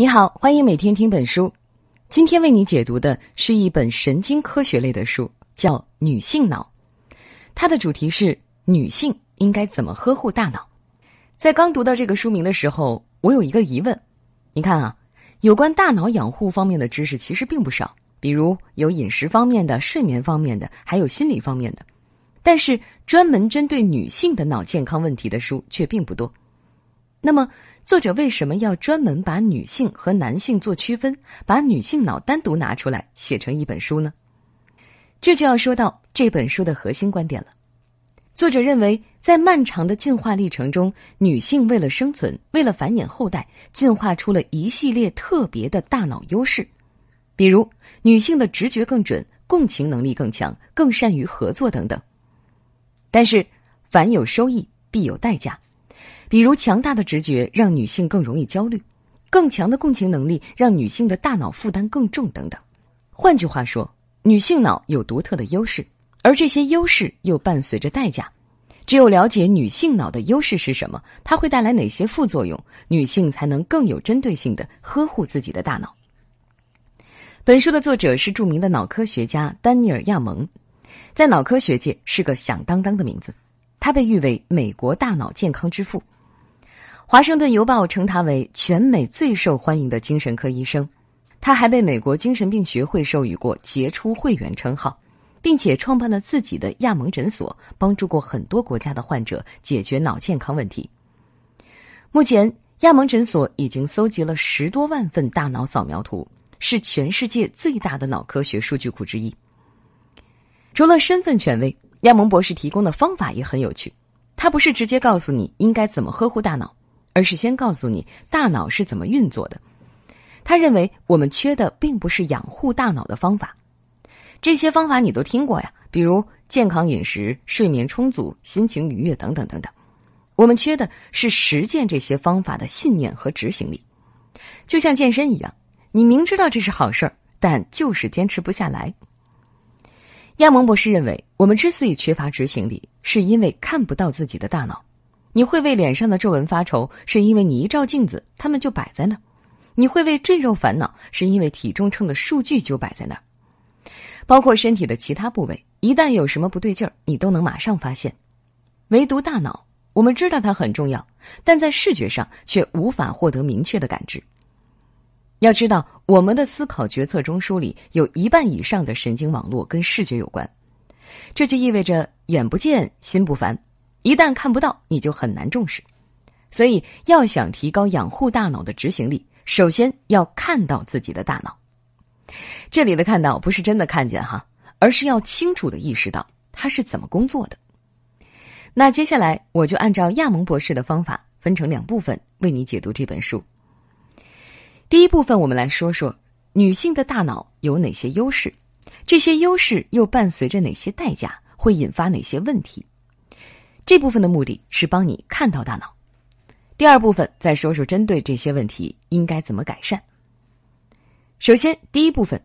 你好，欢迎每天听本书。今天为你解读的是一本神经科学类的书，叫《女性脑》，它的主题是女性应该怎么呵护大脑。在刚读到这个书名的时候，我有一个疑问：你看啊，有关大脑养护方面的知识其实并不少，比如有饮食方面的、睡眠方面的，还有心理方面的。但是专门针对女性的脑健康问题的书却并不多。那么，作者为什么要专门把女性和男性做区分，把女性脑单独拿出来写成一本书呢？这就要说到这本书的核心观点了。作者认为，在漫长的进化历程中，女性为了生存、为了繁衍后代，进化出了一系列特别的大脑优势，比如女性的直觉更准、共情能力更强、更善于合作等等。但是，凡有收益，必有代价。比如，强大的直觉让女性更容易焦虑，更强的共情能力让女性的大脑负担更重等等。换句话说，女性脑有独特的优势，而这些优势又伴随着代价。只有了解女性脑的优势是什么，它会带来哪些副作用，女性才能更有针对性的呵护自己的大脑。本书的作者是著名的脑科学家丹尼尔·亚蒙，在脑科学界是个响当当的名字，他被誉为“美国大脑健康之父”。华盛顿邮报称他为全美最受欢迎的精神科医生，他还被美国精神病学会授予过杰出会员称号，并且创办了自己的亚蒙诊所，帮助过很多国家的患者解决脑健康问题。目前，亚蒙诊所已经搜集了十多万份大脑扫描图，是全世界最大的脑科学数据库之一。除了身份权威，亚蒙博士提供的方法也很有趣，他不是直接告诉你应该怎么呵护大脑。而是先告诉你大脑是怎么运作的。他认为我们缺的并不是养护大脑的方法，这些方法你都听过呀，比如健康饮食、睡眠充足、心情愉悦等等等等。我们缺的是实践这些方法的信念和执行力。就像健身一样，你明知道这是好事儿，但就是坚持不下来。亚蒙博士认为，我们之所以缺乏执行力，是因为看不到自己的大脑。你会为脸上的皱纹发愁，是因为你一照镜子，它们就摆在那儿；你会为赘肉烦恼，是因为体重秤的数据就摆在那儿，包括身体的其他部位。一旦有什么不对劲儿，你都能马上发现。唯独大脑，我们知道它很重要，但在视觉上却无法获得明确的感知。要知道，我们的思考决策中枢里有一半以上的神经网络跟视觉有关，这就意味着眼不见心不烦。一旦看不到，你就很难重视。所以，要想提高养护大脑的执行力，首先要看到自己的大脑。这里的“看到”不是真的看见哈，而是要清楚的意识到它是怎么工作的。那接下来，我就按照亚蒙博士的方法，分成两部分为你解读这本书。第一部分，我们来说说女性的大脑有哪些优势，这些优势又伴随着哪些代价，会引发哪些问题。这部分的目的是帮你看到大脑。第二部分再说说针对这些问题应该怎么改善。首先，第一部分，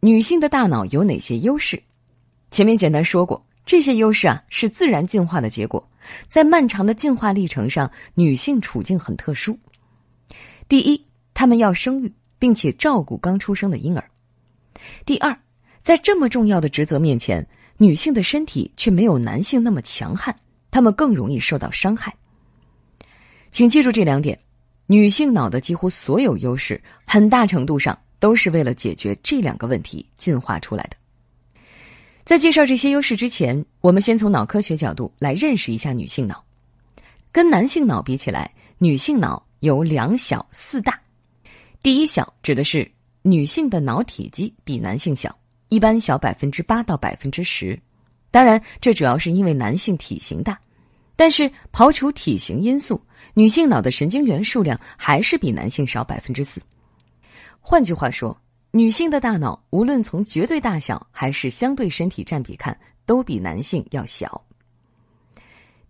女性的大脑有哪些优势？前面简单说过，这些优势啊是自然进化的结果。在漫长的进化历程上，女性处境很特殊。第一，她们要生育，并且照顾刚出生的婴儿；第二，在这么重要的职责面前，女性的身体却没有男性那么强悍。他们更容易受到伤害，请记住这两点：女性脑的几乎所有优势，很大程度上都是为了解决这两个问题进化出来的。在介绍这些优势之前，我们先从脑科学角度来认识一下女性脑。跟男性脑比起来，女性脑有两小四大。第一小指的是女性的脑体积比男性小，一般小百分之八到百分之十。当然，这主要是因为男性体型大，但是刨除体型因素，女性脑的神经元数量还是比男性少百分之四。换句话说，女性的大脑无论从绝对大小还是相对身体占比看，都比男性要小。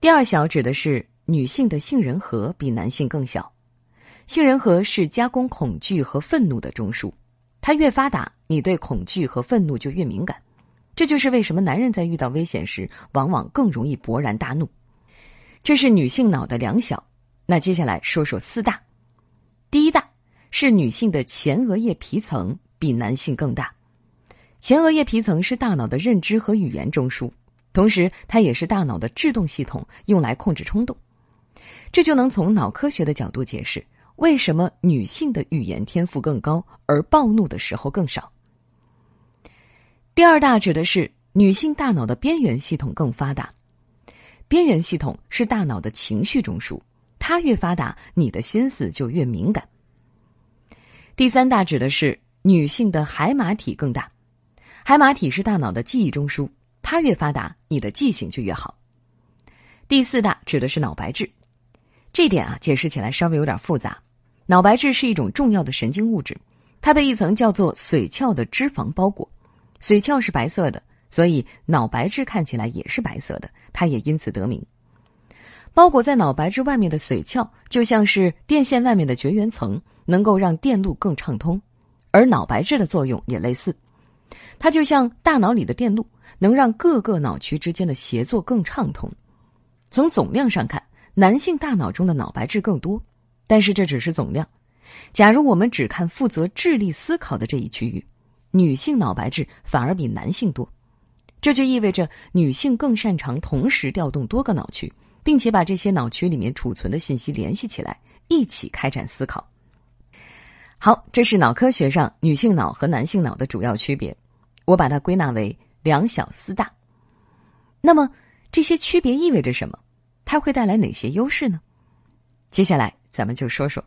第二小指的是女性的杏仁核比男性更小，杏仁核是加工恐惧和愤怒的中枢，它越发达，你对恐惧和愤怒就越敏感。这就是为什么男人在遇到危险时，往往更容易勃然大怒。这是女性脑的两小。那接下来说说四大。第一大是女性的前额叶皮层比男性更大。前额叶皮层是大脑的认知和语言中枢，同时它也是大脑的制动系统，用来控制冲动。这就能从脑科学的角度解释为什么女性的语言天赋更高，而暴怒的时候更少。第二大指的是女性大脑的边缘系统更发达，边缘系统是大脑的情绪中枢，它越发达，你的心思就越敏感。第三大指的是女性的海马体更大，海马体是大脑的记忆中枢，它越发达，你的记性就越好。第四大指的是脑白质，这点啊解释起来稍微有点复杂，脑白质是一种重要的神经物质，它被一层叫做髓鞘的脂肪包裹。髓鞘是白色的，所以脑白质看起来也是白色的，它也因此得名。包裹在脑白质外面的髓鞘就像是电线外面的绝缘层，能够让电路更畅通，而脑白质的作用也类似，它就像大脑里的电路，能让各个脑区之间的协作更畅通。从总量上看，男性大脑中的脑白质更多，但是这只是总量。假如我们只看负责智力思考的这一区域。女性脑白质反而比男性多，这就意味着女性更擅长同时调动多个脑区，并且把这些脑区里面储存的信息联系起来，一起开展思考。好，这是脑科学上女性脑和男性脑的主要区别，我把它归纳为两小四大。那么这些区别意味着什么？它会带来哪些优势呢？接下来咱们就说说。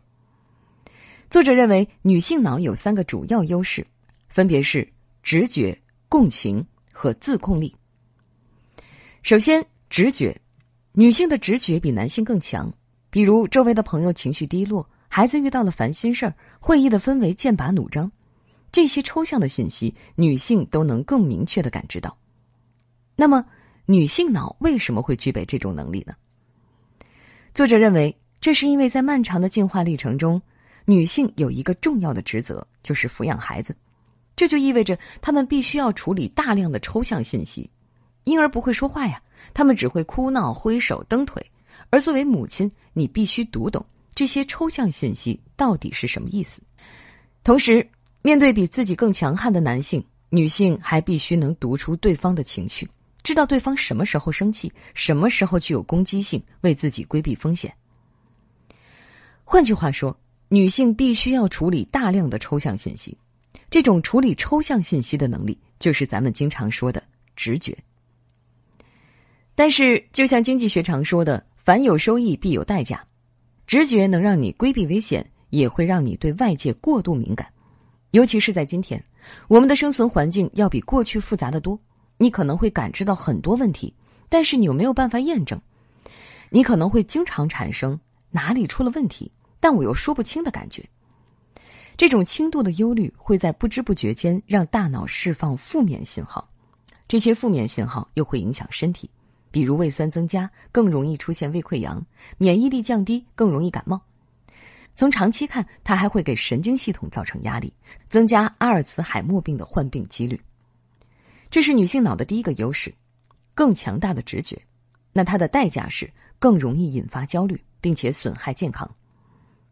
作者认为女性脑有三个主要优势。分别是直觉、共情和自控力。首先，直觉，女性的直觉比男性更强。比如，周围的朋友情绪低落，孩子遇到了烦心事儿，会议的氛围剑拔弩张，这些抽象的信息，女性都能更明确的感知到。那么，女性脑为什么会具备这种能力呢？作者认为，这是因为在漫长的进化历程中，女性有一个重要的职责，就是抚养孩子。这就意味着他们必须要处理大量的抽象信息。婴儿不会说话呀，他们只会哭闹、挥手、蹬腿。而作为母亲，你必须读懂这些抽象信息到底是什么意思。同时，面对比自己更强悍的男性，女性还必须能读出对方的情绪，知道对方什么时候生气，什么时候具有攻击性，为自己规避风险。换句话说，女性必须要处理大量的抽象信息。这种处理抽象信息的能力，就是咱们经常说的直觉。但是，就像经济学常说的“凡有收益必有代价”，直觉能让你规避危险，也会让你对外界过度敏感。尤其是在今天，我们的生存环境要比过去复杂的多，你可能会感知到很多问题，但是你又没有办法验证。你可能会经常产生哪里出了问题，但我又说不清的感觉。这种轻度的忧虑会在不知不觉间让大脑释放负面信号，这些负面信号又会影响身体，比如胃酸增加，更容易出现胃溃疡；免疫力降低，更容易感冒。从长期看，它还会给神经系统造成压力，增加阿尔茨海默病的患病几率。这是女性脑的第一个优势——更强大的直觉。那它的代价是更容易引发焦虑，并且损害健康。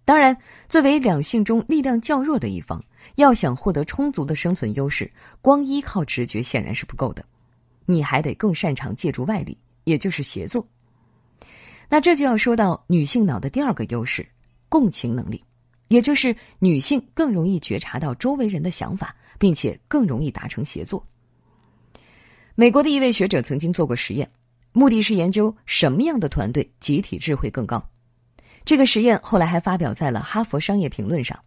当然，作为两性中力量较弱的一方，要想获得充足的生存优势，光依靠直觉显然是不够的，你还得更擅长借助外力，也就是协作。那这就要说到女性脑的第二个优势——共情能力，也就是女性更容易觉察到周围人的想法，并且更容易达成协作。美国的一位学者曾经做过实验，目的是研究什么样的团队集体智慧更高。这个实验后来还发表在了《哈佛商业评论》上。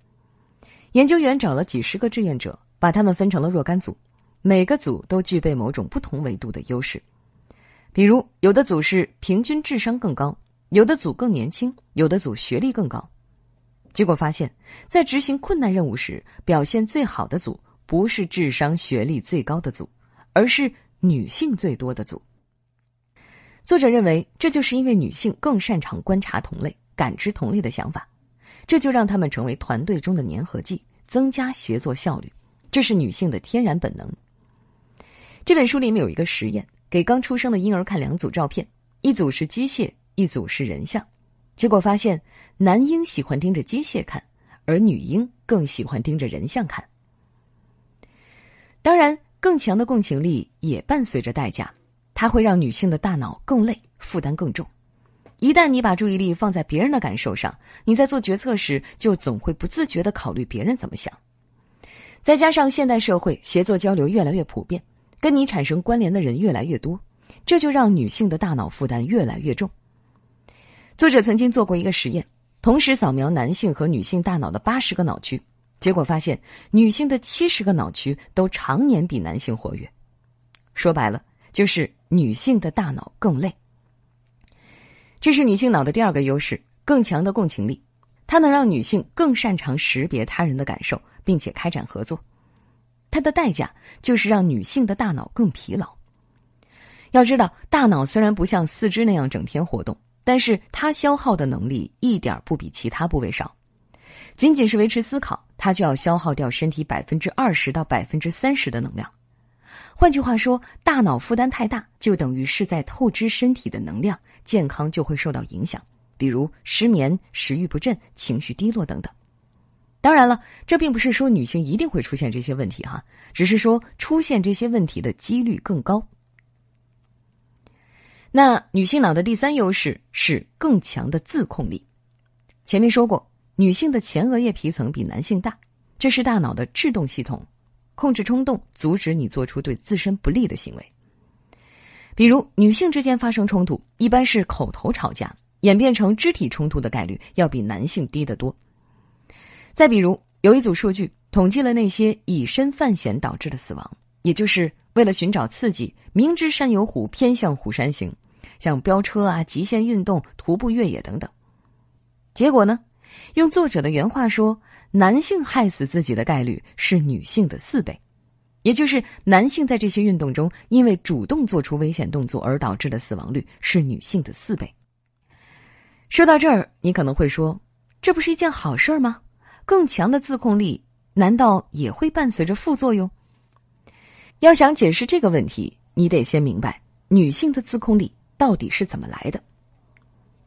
研究员找了几十个志愿者，把他们分成了若干组，每个组都具备某种不同维度的优势，比如有的组是平均智商更高，有的组更年轻，有的组学历更高。结果发现，在执行困难任务时，表现最好的组不是智商、学历最高的组，而是女性最多的组。作者认为，这就是因为女性更擅长观察同类。感知同类的想法，这就让他们成为团队中的粘合剂，增加协作效率。这是女性的天然本能。这本书里面有一个实验，给刚出生的婴儿看两组照片，一组是机械，一组是人像。结果发现，男婴喜欢盯着机械看，而女婴更喜欢盯着人像看。当然，更强的共情力也伴随着代价，它会让女性的大脑更累，负担更重。一旦你把注意力放在别人的感受上，你在做决策时就总会不自觉的考虑别人怎么想。再加上现代社会协作交流越来越普遍，跟你产生关联的人越来越多，这就让女性的大脑负担越来越重。作者曾经做过一个实验，同时扫描男性和女性大脑的八十个脑区，结果发现女性的七十个脑区都常年比男性活跃。说白了，就是女性的大脑更累。这是女性脑的第二个优势，更强的共情力，它能让女性更擅长识别他人的感受，并且开展合作。它的代价就是让女性的大脑更疲劳。要知道，大脑虽然不像四肢那样整天活动，但是它消耗的能力一点不比其他部位少。仅仅是维持思考，它就要消耗掉身体百分之二十到百分之三十的能量。换句话说，大脑负担太大，就等于是在透支身体的能量，健康就会受到影响，比如失眠、食欲不振、情绪低落等等。当然了，这并不是说女性一定会出现这些问题哈，只是说出现这些问题的几率更高。那女性脑的第三优势是更强的自控力。前面说过，女性的前额叶皮层比男性大，这是大脑的制动系统。控制冲动，阻止你做出对自身不利的行为。比如，女性之间发生冲突，一般是口头吵架，演变成肢体冲突的概率要比男性低得多。再比如，有一组数据统计了那些以身犯险导致的死亡，也就是为了寻找刺激，明知山有虎，偏向虎山行，像飙车啊、极限运动、徒步越野等等。结果呢？用作者的原话说。男性害死自己的概率是女性的四倍，也就是男性在这些运动中因为主动做出危险动作而导致的死亡率是女性的四倍。说到这儿，你可能会说，这不是一件好事儿吗？更强的自控力难道也会伴随着副作用？要想解释这个问题，你得先明白女性的自控力到底是怎么来的。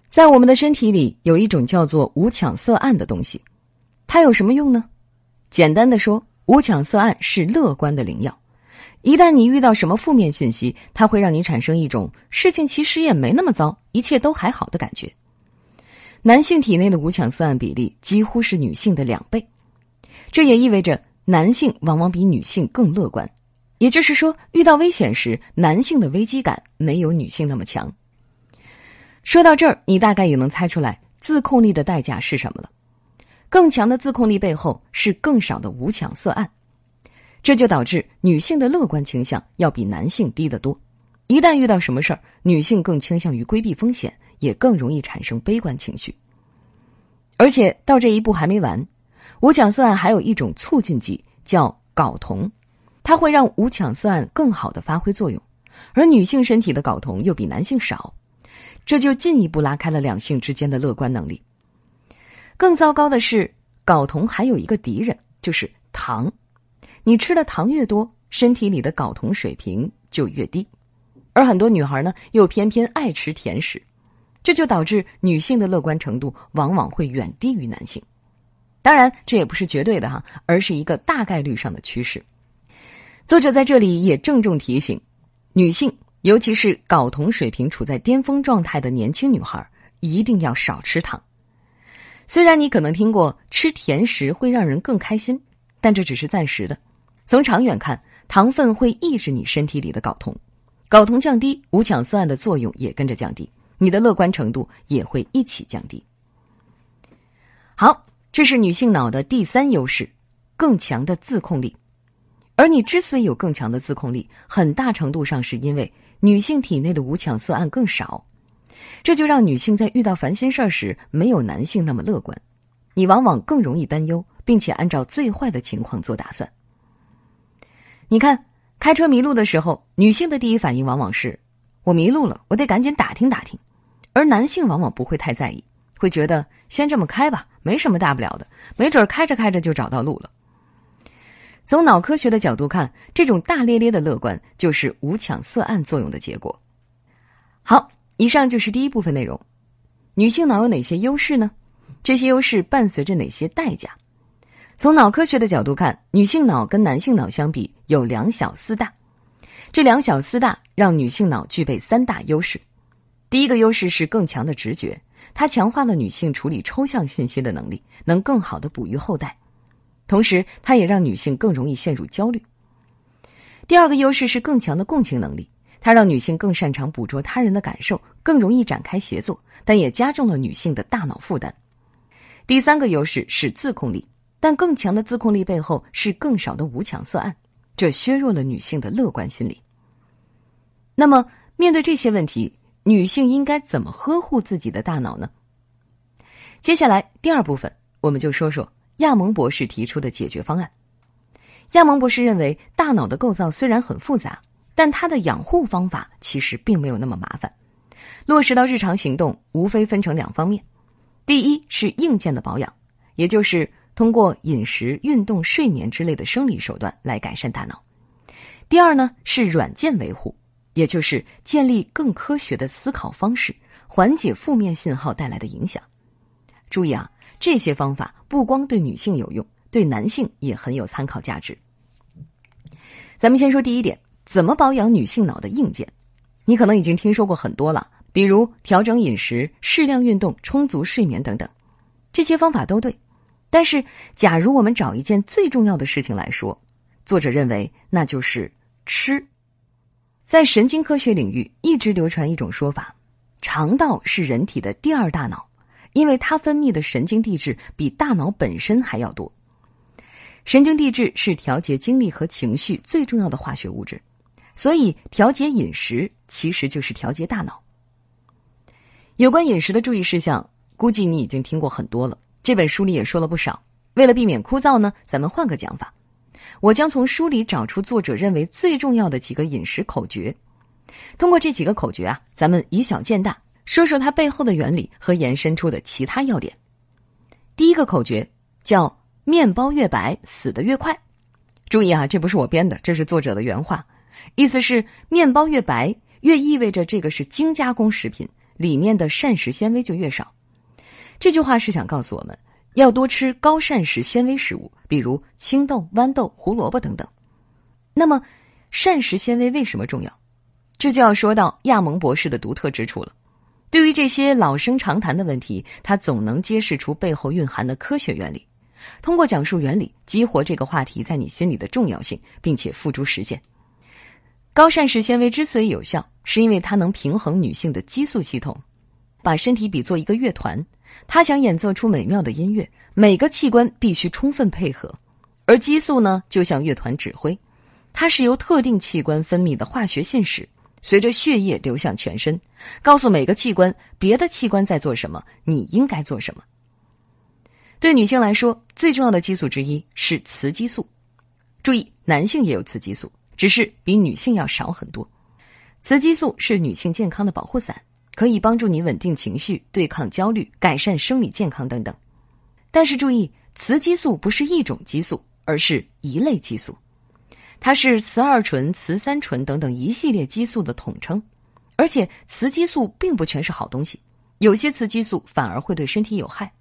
在我们的身体里有一种叫做“五羟色胺”的东西。它有什么用呢？简单的说，五羟色胺是乐观的灵药。一旦你遇到什么负面信息，它会让你产生一种事情其实也没那么糟，一切都还好的感觉。男性体内的五羟色胺比例几乎是女性的两倍，这也意味着男性往往比女性更乐观。也就是说，遇到危险时，男性的危机感没有女性那么强。说到这儿，你大概也能猜出来自控力的代价是什么了。更强的自控力背后是更少的无羟色案，这就导致女性的乐观倾向要比男性低得多。一旦遇到什么事儿，女性更倾向于规避风险，也更容易产生悲观情绪。而且到这一步还没完，无羟色胺还有一种促进剂叫睾酮，它会让无羟色胺更好的发挥作用，而女性身体的睾酮又比男性少，这就进一步拉开了两性之间的乐观能力。更糟糕的是，睾酮还有一个敌人，就是糖。你吃的糖越多，身体里的睾酮水平就越低。而很多女孩呢，又偏偏爱吃甜食，这就导致女性的乐观程度往往会远低于男性。当然，这也不是绝对的哈，而是一个大概率上的趋势。作者在这里也郑重提醒：女性，尤其是睾酮水平处在巅峰状态的年轻女孩，一定要少吃糖。虽然你可能听过吃甜食会让人更开心，但这只是暂时的。从长远看，糖分会抑制你身体里的睾酮，睾酮降低，五羟色胺的作用也跟着降低，你的乐观程度也会一起降低。好，这是女性脑的第三优势，更强的自控力。而你之所以有更强的自控力，很大程度上是因为女性体内的五羟色胺更少。这就让女性在遇到烦心事儿时没有男性那么乐观，你往往更容易担忧，并且按照最坏的情况做打算。你看，开车迷路的时候，女性的第一反应往往是“我迷路了，我得赶紧打听打听”，而男性往往不会太在意，会觉得“先这么开吧，没什么大不了的，没准开着开着就找到路了”。从脑科学的角度看，这种大咧咧的乐观就是无抢色胺作用的结果。好。以上就是第一部分内容。女性脑有哪些优势呢？这些优势伴随着哪些代价？从脑科学的角度看，女性脑跟男性脑相比有两小四大，这两小四大让女性脑具备三大优势。第一个优势是更强的直觉，它强化了女性处理抽象信息的能力，能更好的哺育后代。同时，它也让女性更容易陷入焦虑。第二个优势是更强的共情能力。它让女性更擅长捕捉他人的感受，更容易展开协作，但也加重了女性的大脑负担。第三个优势是自控力，但更强的自控力背后是更少的无强色案，这削弱了女性的乐观心理。那么，面对这些问题，女性应该怎么呵护自己的大脑呢？接下来第二部分，我们就说说亚蒙博士提出的解决方案。亚蒙博士认为，大脑的构造虽然很复杂。但它的养护方法其实并没有那么麻烦，落实到日常行动，无非分成两方面：第一是硬件的保养，也就是通过饮食、运动、睡眠之类的生理手段来改善大脑；第二呢是软件维护，也就是建立更科学的思考方式，缓解负面信号带来的影响。注意啊，这些方法不光对女性有用，对男性也很有参考价值。咱们先说第一点。怎么保养女性脑的硬件？你可能已经听说过很多了，比如调整饮食、适量运动、充足睡眠等等，这些方法都对。但是，假如我们找一件最重要的事情来说，作者认为那就是吃。在神经科学领域，一直流传一种说法：肠道是人体的第二大脑，因为它分泌的神经递质比大脑本身还要多。神经递质是调节精力和情绪最重要的化学物质。所以，调节饮食其实就是调节大脑。有关饮食的注意事项，估计你已经听过很多了。这本书里也说了不少。为了避免枯燥呢，咱们换个讲法。我将从书里找出作者认为最重要的几个饮食口诀，通过这几个口诀啊，咱们以小见大，说说它背后的原理和延伸出的其他要点。第一个口诀叫“面包越白，死的越快”。注意啊，这不是我编的，这是作者的原话。意思是，面包越白，越意味着这个是精加工食品，里面的膳食纤维就越少。这句话是想告诉我们要多吃高膳食纤维食物，比如青豆、豌豆、胡萝卜等等。那么，膳食纤维为什么重要？这就要说到亚蒙博士的独特之处了。对于这些老生常谈的问题，他总能揭示出背后蕴含的科学原理，通过讲述原理，激活这个话题在你心里的重要性，并且付诸实践。高膳食纤维之所以有效，是因为它能平衡女性的激素系统。把身体比作一个乐团，它想演奏出美妙的音乐，每个器官必须充分配合。而激素呢，就像乐团指挥，它是由特定器官分泌的化学信使，随着血液流向全身，告诉每个器官别的器官在做什么，你应该做什么。对女性来说，最重要的激素之一是雌激素。注意，男性也有雌激素。只是比女性要少很多。雌激素是女性健康的保护伞，可以帮助你稳定情绪、对抗焦虑、改善生理健康等等。但是注意，雌激素不是一种激素，而是一类激素，它是雌二醇、雌三醇等等一系列激素的统称。而且，雌激素并不全是好东西，有些雌激素反而会对身体有害。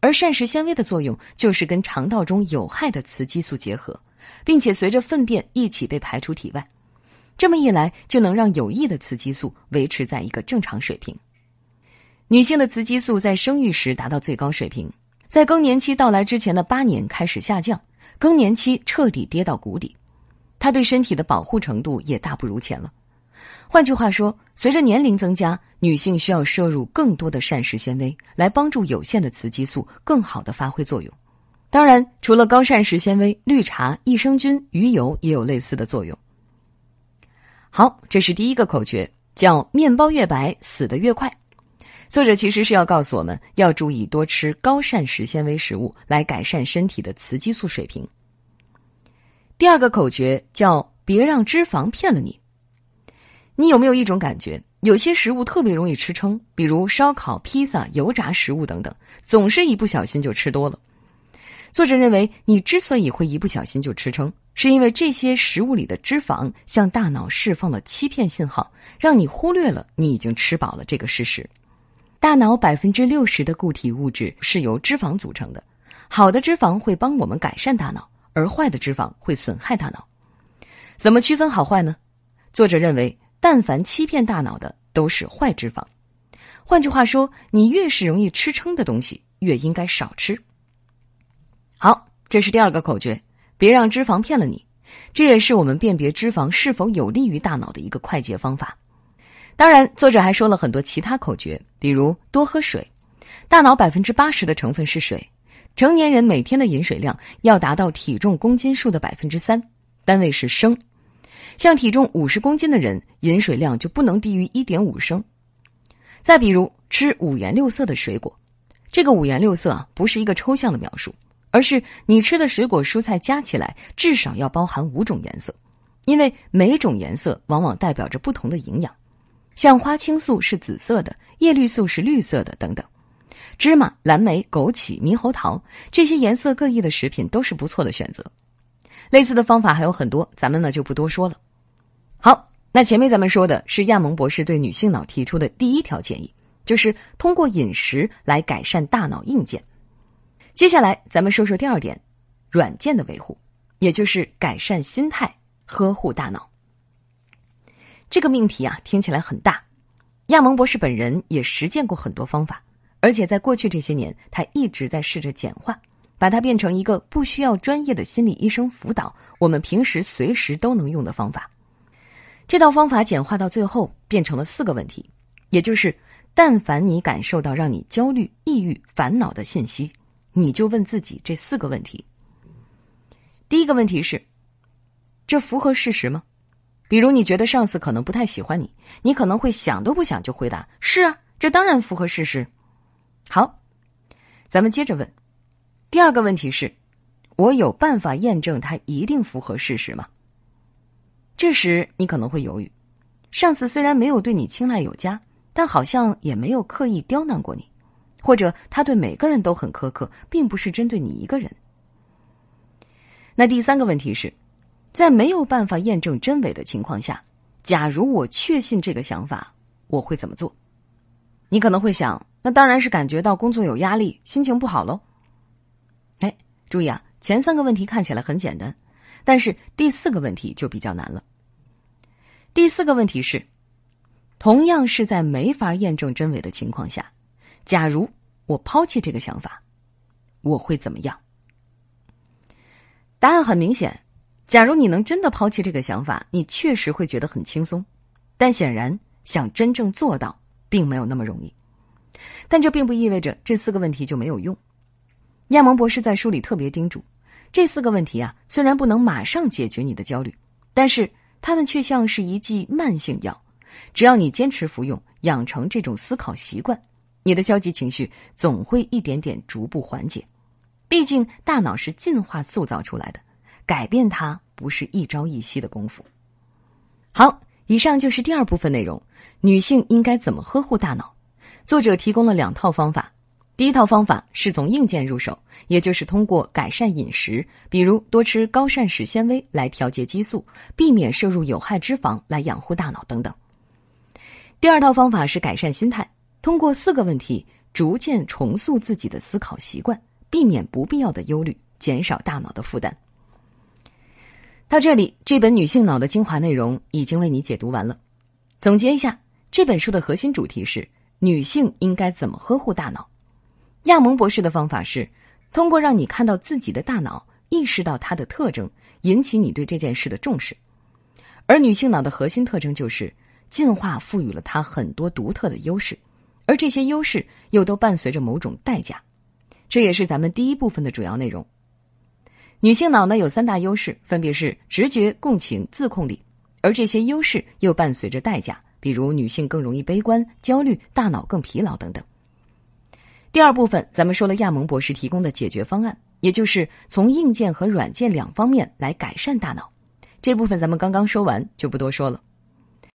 而膳食纤维的作用就是跟肠道中有害的雌激素结合。并且随着粪便一起被排出体外，这么一来就能让有益的雌激素维持在一个正常水平。女性的雌激素在生育时达到最高水平，在更年期到来之前的八年开始下降，更年期彻底跌到谷底，它对身体的保护程度也大不如前了。换句话说，随着年龄增加，女性需要摄入更多的膳食纤维来帮助有限的雌激素更好的发挥作用。当然，除了高膳食纤维、绿茶、益生菌、鱼油也有类似的作用。好，这是第一个口诀，叫“面包越白，死得越快”。作者其实是要告诉我们，要注意多吃高膳食纤维食物，来改善身体的雌激素水平。第二个口诀叫“别让脂肪骗了你”。你有没有一种感觉，有些食物特别容易吃撑，比如烧烤、披萨、油炸食物等等，总是一不小心就吃多了。作者认为，你之所以会一不小心就吃撑，是因为这些食物里的脂肪向大脑释放了欺骗信号，让你忽略了你已经吃饱了这个事实。大脑百分之六十的固体物质是由脂肪组成的，好的脂肪会帮我们改善大脑，而坏的脂肪会损害大脑。怎么区分好坏呢？作者认为，但凡欺骗大脑的都是坏脂肪。换句话说，你越是容易吃撑的东西，越应该少吃。好，这是第二个口诀：别让脂肪骗了你。这也是我们辨别脂肪是否有利于大脑的一个快捷方法。当然，作者还说了很多其他口诀，比如多喝水。大脑百分之八十的成分是水，成年人每天的饮水量要达到体重公斤数的百分之三，单位是升。像体重五十公斤的人，饮水量就不能低于一点五升。再比如，吃五颜六色的水果。这个五颜六色啊，不是一个抽象的描述。而是你吃的水果蔬菜加起来至少要包含五种颜色，因为每种颜色往往代表着不同的营养，像花青素是紫色的，叶绿素是绿色的等等。芝麻、蓝莓、枸杞、猕猴桃这些颜色各异的食品都是不错的选择。类似的方法还有很多，咱们呢就不多说了。好，那前面咱们说的是亚蒙博士对女性脑提出的第一条建议，就是通过饮食来改善大脑硬件。接下来，咱们说说第二点，软件的维护，也就是改善心态、呵护大脑。这个命题啊，听起来很大。亚蒙博士本人也实践过很多方法，而且在过去这些年，他一直在试着简化，把它变成一个不需要专业的心理医生辅导，我们平时随时都能用的方法。这套方法简化到最后变成了四个问题，也就是：但凡你感受到让你焦虑、抑郁、烦恼的信息。你就问自己这四个问题。第一个问题是，这符合事实吗？比如你觉得上司可能不太喜欢你，你可能会想都不想就回答“是啊，这当然符合事实”。好，咱们接着问第二个问题：是我有办法验证它一定符合事实吗？这时你可能会犹豫，上司虽然没有对你青睐有加，但好像也没有刻意刁难过你。或者他对每个人都很苛刻，并不是针对你一个人。那第三个问题是，在没有办法验证真伪的情况下，假如我确信这个想法，我会怎么做？你可能会想，那当然是感觉到工作有压力，心情不好喽。哎，注意啊，前三个问题看起来很简单，但是第四个问题就比较难了。第四个问题是，同样是在没法验证真伪的情况下。假如我抛弃这个想法，我会怎么样？答案很明显：，假如你能真的抛弃这个想法，你确实会觉得很轻松。但显然，想真正做到，并没有那么容易。但这并不意味着这四个问题就没有用。亚蒙博士在书里特别叮嘱：，这四个问题啊，虽然不能马上解决你的焦虑，但是它们却像是一剂慢性药，只要你坚持服用，养成这种思考习惯。你的消极情绪总会一点点逐步缓解，毕竟大脑是进化塑造出来的，改变它不是一朝一夕的功夫。好，以上就是第二部分内容：女性应该怎么呵护大脑？作者提供了两套方法。第一套方法是从硬件入手，也就是通过改善饮食，比如多吃高膳食纤维来调节激素，避免摄入有害脂肪来养护大脑等等。第二套方法是改善心态。通过四个问题，逐渐重塑自己的思考习惯，避免不必要的忧虑，减少大脑的负担。到这里，这本《女性脑》的精华内容已经为你解读完了。总结一下，这本书的核心主题是女性应该怎么呵护大脑。亚蒙博士的方法是通过让你看到自己的大脑，意识到它的特征，引起你对这件事的重视。而女性脑的核心特征就是，进化赋予了它很多独特的优势。而这些优势又都伴随着某种代价，这也是咱们第一部分的主要内容。女性脑呢有三大优势，分别是直觉、共情、自控力，而这些优势又伴随着代价，比如女性更容易悲观、焦虑、大脑更疲劳等等。第二部分，咱们说了亚蒙博士提供的解决方案，也就是从硬件和软件两方面来改善大脑。这部分咱们刚刚说完，就不多说了。